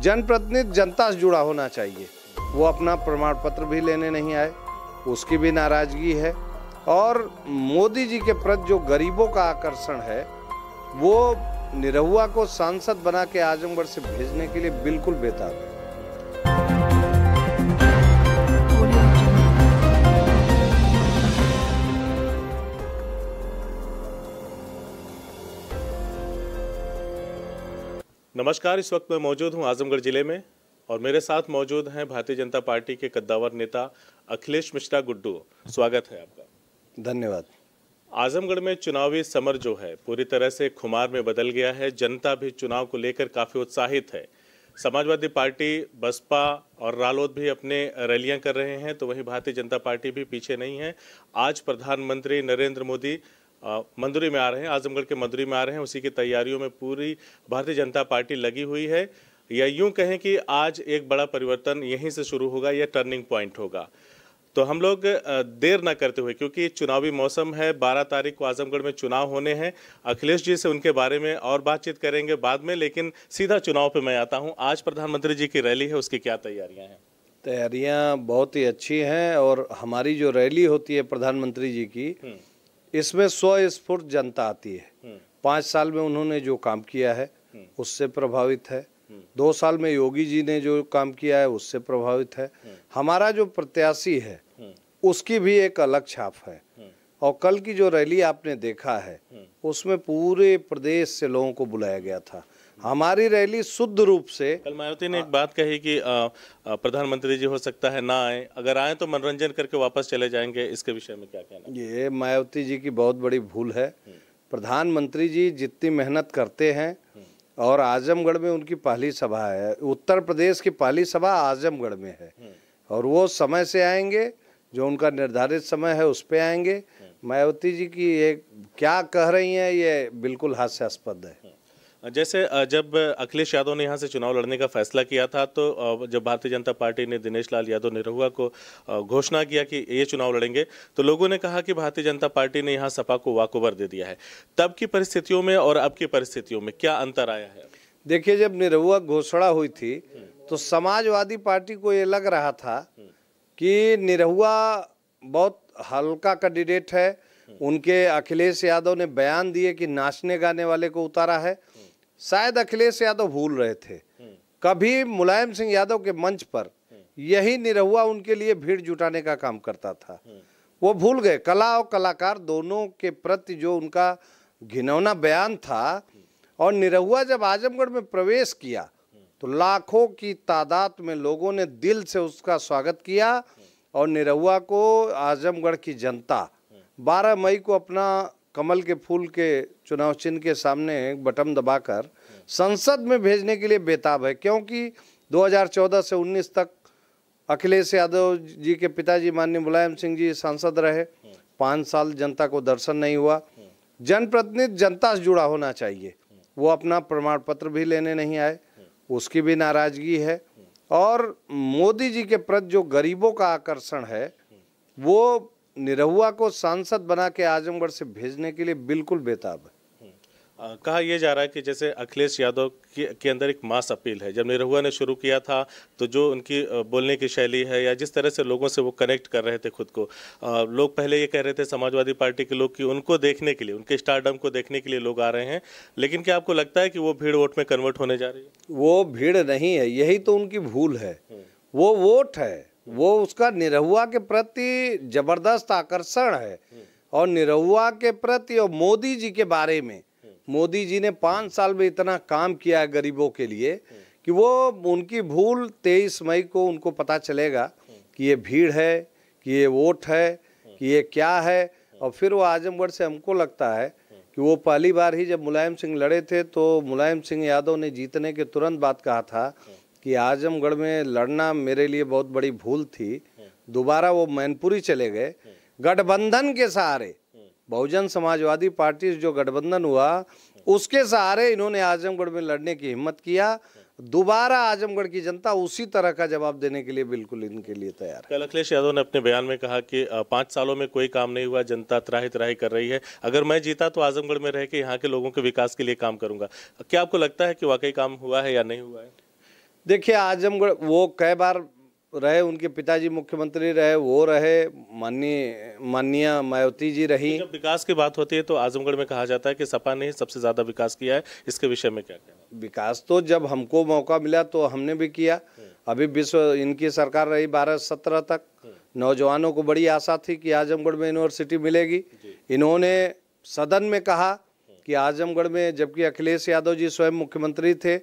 जनप्रतिनिधि जनता से जुड़ा होना चाहिए वो अपना प्रमाण पत्र भी लेने नहीं आए उसकी भी नाराजगी है और मोदी जी के प्रति जो गरीबों का आकर्षण है वो निरहुआ को सांसद बना के आजमगढ़ से भेजने के लिए बिल्कुल बेताब है नमस्कार इस वक्त मैं मौजूद हूं आजमगढ़ ज़िले में और मेरे साथ मौजूद हैं भारतीय जनता पार्टी के कद्दावर नेता अखिलेश मिश्रा गुड्डू स्वागत है आपका धन्यवाद आजमगढ़ में चुनावी समर जो है पूरी तरह से खुमार में बदल गया है जनता भी चुनाव को लेकर काफ़ी उत्साहित है समाजवादी पार्टी बसपा और रालोद भी अपने रैलियां कर रहे हैं तो वहीं भारतीय जनता पार्टी भी पीछे नहीं है आज प्रधानमंत्री नरेंद्र मोदी मंदुरी में आ रहे हैं आजमगढ़ के मंदुरी में आ रहे हैं उसी की तैयारियों में पूरी भारतीय जनता पार्टी लगी हुई है या यूं कहें कि आज एक बड़ा परिवर्तन यहीं से शुरू होगा या टर्निंग पॉइंट होगा तो हम लोग देर ना करते हुए क्योंकि चुनावी मौसम है 12 तारीख को आजमगढ़ में चुनाव होने हैं अखिलेश जी से उनके बारे में और बातचीत करेंगे बाद में लेकिन सीधा चुनाव पे मैं आता हूं आज प्रधानमंत्री जी की रैली है उसकी क्या तैयारियां हैं तैयारियां बहुत ही अच्छी हैं और हमारी जो रैली होती है प्रधानमंत्री जी की हम्म। इसमें स्वस्फूर्त जनता आती है हम्म। पांच साल में उन्होंने जो काम किया है हम्म। उससे प्रभावित है हम्म। दो साल में योगी जी ने जो काम किया है उससे प्रभावित है हमारा जो प्रत्याशी है उसकी भी एक अलग छाप है और कल की जो रैली आपने देखा है हम्म। उसमें पूरे प्रदेश से लोगों को बुलाया गया था हमारी रैली शुद्ध रूप से कल मायावती ने एक बात कही कि प्रधानमंत्री जी हो सकता है ना आए अगर आए तो मनोरंजन करके वापस चले जाएंगे इसके विषय में क्या कहना ये मायावती जी की बहुत बड़ी भूल है हम्म। प्रधानमंत्री जी जितनी मेहनत करते हैं हम्म। और आजमगढ़ में उनकी पहली सभा है उत्तर प्रदेश की पहली सभा आजमगढ़ में है और वो समय से आएंगे जो उनका निर्धारित समय है उस पर आएंगे मायावती जी की ये क्या कह रही हैं ये बिल्कुल हास्यास्पद है हाँ, जैसे जब अखिलेश यादव ने यहाँ से चुनाव लड़ने का फैसला किया था तो जब भारतीय जनता पार्टी ने दिनेश लाल यादव निरहुआ को घोषणा किया कि ये चुनाव लड़ेंगे तो लोगों ने कहा कि भारतीय जनता पार्टी ने यहाँ सपा को वाकओवर दे दिया है तब की परिस्थितियों में और अब की परिस्थितियों में क्या अंतर आया है देखिए जब निरहुआ घोषणा हुई थी तो समाजवादी पार्टी को ये लग रहा था हम्म। कि निरहुआ बहुत हल्का कैंडिडेट है उनके अखिलेश यादव ने बयान दिए कि नाचने गाने वाले को उतारा है शायद अखिलेश यादव भूल रहे थे कभी मुलायम सिंह यादव के मंच पर यही निरहुआ उनके लिए भीड़ जुटाने का काम करता था वो भूल गए कला और कलाकार दोनों के प्रति जो उनका घिनौना बयान था और निरहुआ जब आजमगढ़ में प्रवेश किया तो लाखों की तादाद में लोगों ने दिल से उसका स्वागत किया और निरहुआ को आजमगढ़ की जनता 12 मई को अपना कमल के फूल के चुनाव चिन्ह के सामने बटन दबाकर संसद में भेजने के लिए बेताब है क्योंकि 2014 से 19 तक अखिलेश यादव जी के पिताजी माननीय मुलायम सिंह जी सांसद रहे पाँच साल जनता को दर्शन नहीं हुआ जनप्रतिनिधि जनता से जुड़ा होना चाहिए वो अपना प्रमाण पत्र भी लेने नहीं आए उसकी भी नाराजगी है और मोदी जी के प्रति जो गरीबों का आकर्षण है वो निरहुआ को सांसद बना के आजमगढ़ से भेजने के लिए बिल्कुल बेताब है कहा यह जा रहा है कि जैसे अखिलेश यादव के, के अंदर एक मास अपील है जब निरहुआ ने शुरू किया था तो जो उनकी बोलने की शैली है या जिस तरह से लोगों से वो कनेक्ट कर रहे थे खुद को आ, लोग पहले ये कह रहे थे समाजवादी पार्टी के लोग कि उनको देखने के लिए उनके स्टारडम को देखने के लिए लोग आ रहे हैं लेकिन क्या आपको लगता है कि वो भीड़ वोट में कन्वर्ट होने जा रही है वो भीड़ नहीं है यही तो उनकी भूल है हम्म। वो वोट है वो उसका निरहुआ के प्रति जबरदस्त आकर्षण है हम्म। और निरहुआ के प्रति और मोदी जी के बारे में मोदी जी ने पाँच साल में इतना काम किया है गरीबों के लिए कि वो उनकी भूल तेईस मई को उनको पता चलेगा कि ये भीड़ है कि ये वोट है कि ये क्या है और फिर वो आजमगढ़ से हमको लगता है कि वो पहली बार ही जब मुलायम सिंह लड़े थे तो मुलायम सिंह यादव ने जीतने के तुरंत बात कहा था कि आजमगढ़ में लड़ना मेरे लिए बहुत बड़ी भूल थी दोबारा वो मैनपुरी चले गए गठबंधन के सहारे बहुजन समाजवादी पार्टी जो गठबंधन हुआ उसके सहारे इन्होंने आजमगढ़ में लड़ने की हिम्मत किया दोबारा आजमगढ़ की जनता उसी तरह का जवाब देने के लिए बिल्कुल इनके लिए तैयार है कल अखिलेश यादव ने अपने बयान में कहा कि पांच सालों में कोई काम नहीं हुआ जनता त्राही त्राही कर रही है अगर मैं जीता तो आजमगढ़ में रह के यहाँ के लोगों के विकास के लिए काम करूंगा क्या आपको लगता है कि वाकई काम हुआ है या नहीं हुआ है देखिए आजमगढ़ वो कई बार रहे उनके पिताजी मुख्यमंत्री रहे वो रहे माननीय माननीय मायावती जी रही जब विकास की बात होती है तो आजमगढ़ में कहा जाता है कि सपा ने सबसे ज़्यादा विकास किया है इसके विषय में क्या कहना विकास तो जब हमको मौका मिला तो हमने भी किया अभी विश्व इनकी सरकार रही बारह सत्रह तक नौजवानों को बड़ी आशा थी कि आजमगढ़ में यूनिवर्सिटी मिलेगी इन्होंने सदन में कहा कि आजमगढ़ में जबकि अखिलेश यादव जी स्वयं मुख्यमंत्री थे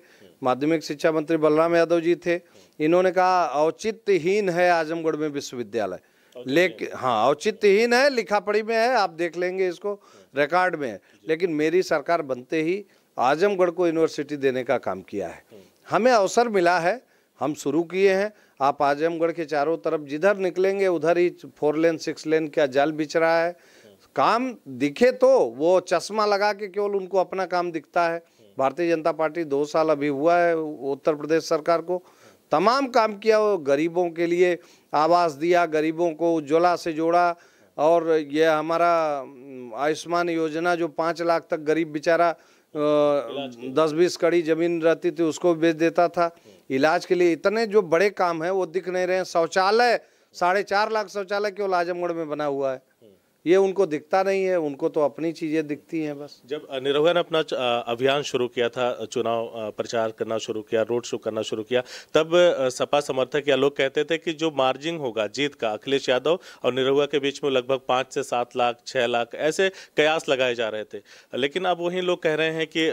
माध्यमिक शिक्षा मंत्री बलराम यादव जी थे इन्होंने कहा औचित्यहीन है आजमगढ़ में विश्वविद्यालय लेकिन हाँ औचित्यहीन है लिखा पढ़ी में है आप देख लेंगे इसको रिकॉर्ड में है लेकिन मेरी सरकार बनते ही आजमगढ़ को यूनिवर्सिटी देने का काम किया है हमें अवसर मिला है हम शुरू किए हैं आप आजमगढ़ के चारों तरफ जिधर निकलेंगे उधर ही फोर लेन सिक्स लेन का जाल बिछ रहा है काम दिखे तो वो चश्मा लगा के केवल उनको अपना काम दिखता है भारतीय जनता पार्टी दो साल अभी हुआ है उत्तर प्रदेश सरकार को तमाम काम किया गरीबों के लिए आवास दिया गरीबों को उज्ज्वला से जोड़ा और यह हमारा हम्म, आयुष्मान योजना जो पाँच लाख तक गरीब बेचारा दस बीस कड़ी जमीन रहती थी उसको बेच देता था इलाज के लिए इतने जो बड़े काम हैं वो दिख नहीं रहे हैं शौचालय साढ़े चार लाख शौचालय केवल आजमगढ़ में बना हुआ है ये उनको दिखता नहीं है उनको तो अपनी चीज़ें दिखती हैं बस जब निरहुआ ने अपना अभियान शुरू किया था चुनाव प्रचार करना शुरू किया रोड शो करना शुरू किया तब सपा समर्थक या लोग कहते थे कि जो मार्जिन होगा जीत का अखिलेश यादव और निरहुआ के बीच में लगभग पाँच से सात लाख छः लाख ऐसे कयास लगाए जा रहे थे लेकिन अब वही लोग कह रहे हैं कि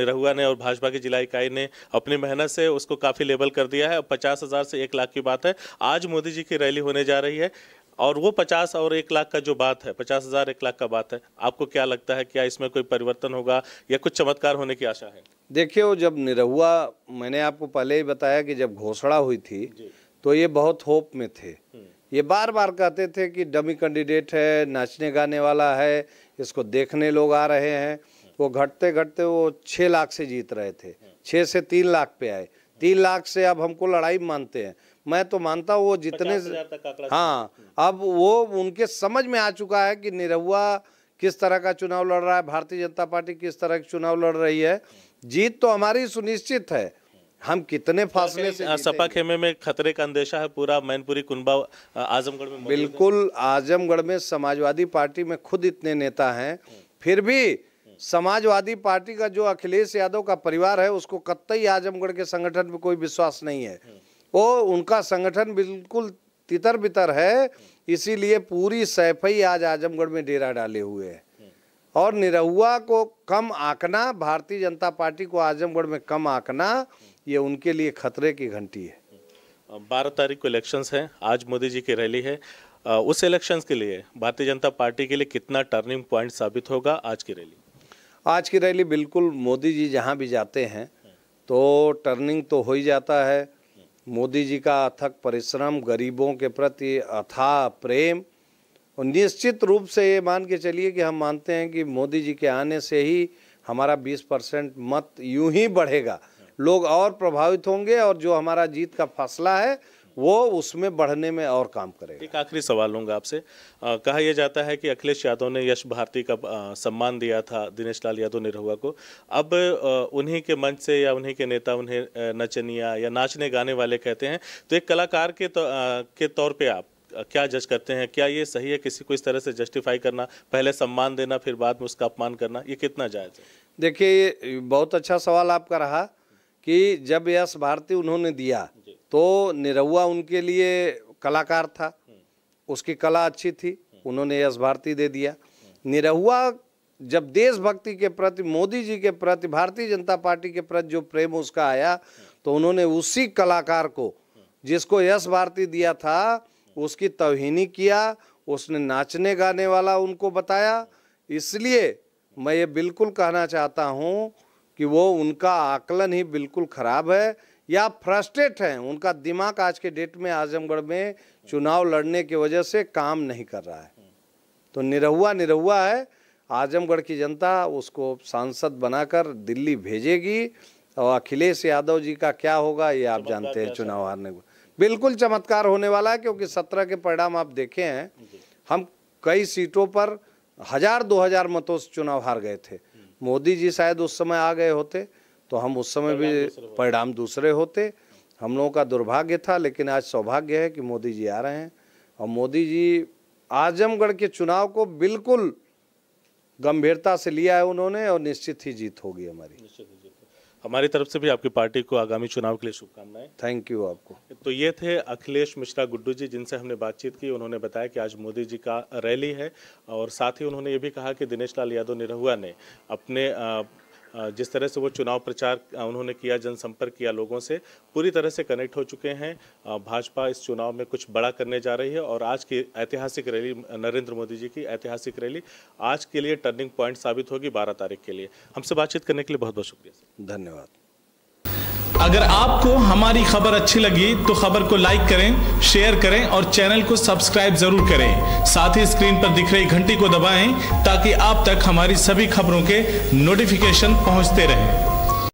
निरहुआ ने और भाजपा की जिला इकाई ने अपनी मेहनत से उसको काफ़ी लेबल कर दिया है पचास हज़ार से एक लाख की बात है आज मोदी जी की रैली होने जा रही है और वो पचास और एक लाख का जो बात है पचास हज़ार एक लाख का बात है आपको क्या लगता है क्या इसमें कोई परिवर्तन होगा या कुछ चमत्कार होने की आशा है देखिए वो जब निरहुआ मैंने आपको पहले ही बताया कि जब घोषणा हुई थी तो ये बहुत होप में थे हम्म। ये बार बार कहते थे कि डमी कैंडिडेट है नाचने गाने वाला है इसको देखने लोग आ रहे हैं वो घटते घटते वो छः लाख से जीत रहे थे हम्म। छः से तीन लाख पे आए तीन लाख से अब हमको लड़ाई मानते हैं मैं तो मानता हूँ वो जितने हाँ अब वो उनके समझ में आ चुका है कि निरहुआ किस तरह का चुनाव लड़ रहा है भारतीय जनता पार्टी किस तरह का चुनाव लड़ रही है जीत तो हमारी सुनिश्चित है हम कितने फासले से सपा खेमे में खतरे का अंदेशा है पूरा मैनपुरी कुनबा आजमगढ़ में बिल्कुल आजमगढ़ में समाजवादी पार्टी में खुद इतने नेता हैं फिर भी समाजवादी पार्टी का जो अखिलेश यादव का परिवार है उसको कतई आजमगढ़ के संगठन में कोई विश्वास नहीं है वो उनका संगठन बिल्कुल तितर बितर है इसीलिए पूरी सैफई आज आजमगढ़ में डेरा डाले हुए है और निरहुआ को कम आंकना भारतीय जनता पार्टी को आजमगढ़ में कम आंकना ये उनके लिए खतरे की घंटी है बारह तारीख को इलेक्शंस हैं आज मोदी जी की रैली है उस इलेक्शंस के लिए भारतीय जनता पार्टी के लिए कितना टर्निंग पॉइंट साबित होगा आज की रैली आज की रैली बिल्कुल मोदी जी जहाँ भी जाते हैं तो टर्निंग तो हो ही जाता है मोदी जी का अथक परिश्रम गरीबों के प्रति अथा प्रेम और निश्चित रूप से ये मान के चलिए कि हम मानते हैं कि मोदी जी के आने से ही हमारा 20 परसेंट मत यूं ही बढ़ेगा लोग और प्रभावित होंगे और जो हमारा जीत का फासला है वो उसमें बढ़ने में और काम करेगा एक आखिरी सवाल लूंगा आपसे कहा यह जाता है कि अखिलेश यादव ने यश भारती का आ, सम्मान दिया था दिनेश लाल यादव निरहुआ को अब उन्हीं के मंच से या उन्हीं के नेता उन्हें नचनिया या नाचने गाने वाले कहते हैं तो एक कलाकार के, तो, आ, के तौर पर आप क्या जज करते हैं क्या ये सही है किसी को इस तरह से जस्टिफाई करना पहले सम्मान देना फिर बाद में उसका अपमान करना ये कितना जायज़ है देखिए बहुत अच्छा सवाल आपका रहा कि जब यश भारती उन्होंने दिया तो निरहुआ उनके लिए कलाकार था उसकी कला अच्छी थी उन्होंने यश भारती दे दिया निरहुआ जब देशभक्ति के प्रति मोदी जी के प्रति भारतीय जनता पार्टी के प्रति जो प्रेम उसका आया तो उन्होंने उसी कलाकार को जिसको यश भारती दिया था उसकी तवहीनी किया उसने नाचने गाने वाला उनको बताया इसलिए मैं ये बिल्कुल कहना चाहता हूँ कि वो उनका आकलन ही बिल्कुल ख़राब है या फ्रस्ट्रेट हैं उनका दिमाग आज के डेट में आजमगढ़ में चुनाव लड़ने की वजह से काम नहीं कर रहा है तो निरहुआ निरहुआ है आजमगढ़ की जनता उसको सांसद बनाकर दिल्ली भेजेगी और अखिलेश यादव जी का क्या होगा ये आप जानते हैं चुनाव हारने को बिल्कुल चमत्कार होने वाला है क्योंकि सत्रह के परिणाम आप देखे हैं हम कई सीटों पर हजार दो हजार मतों से चुनाव हार गए थे हम्म। मोदी जी शायद उस समय आ गए होते तो हम उस समय भी परिणाम दूसरे होते हम लोगों का दुर्भाग्य था लेकिन आज सौभाग्य है कि मोदी जी आ रहे हैं और मोदी जी आजमगढ़ के चुनाव को बिल्कुल गंभीरता से लिया है उन्होंने और निश्चित ही जीत होगी हमारी हमारी तरफ से भी आपकी पार्टी को आगामी चुनाव के लिए शुभकामनाएं थैंक यू आपको तो ये थे अखिलेश मिश्रा गुड्डू जी जिनसे हमने बातचीत की उन्होंने बताया कि आज मोदी जी का रैली है और साथ ही उन्होंने ये भी कहा कि दिनेश लाल यादव निरहुआ ने अपने आ, जिस तरह से वो चुनाव प्रचार उन्होंने किया जनसंपर्क किया लोगों से पूरी तरह से कनेक्ट हो चुके हैं भाजपा इस चुनाव में कुछ बड़ा करने जा रही है और आज की ऐतिहासिक रैली नरेंद्र मोदी जी की ऐतिहासिक रैली आज के लिए टर्निंग पॉइंट साबित होगी बारह तारीख के लिए हमसे बातचीत करने के लिए बहुत बहुत शुक्रिया धन्यवाद अगर आपको हमारी खबर अच्छी लगी तो खबर को लाइक करें शेयर करें और चैनल को सब्सक्राइब जरूर करें साथ ही स्क्रीन पर दिख रही घंटी को दबाएं ताकि आप तक हमारी सभी खबरों के नोटिफिकेशन पहुंचते रहें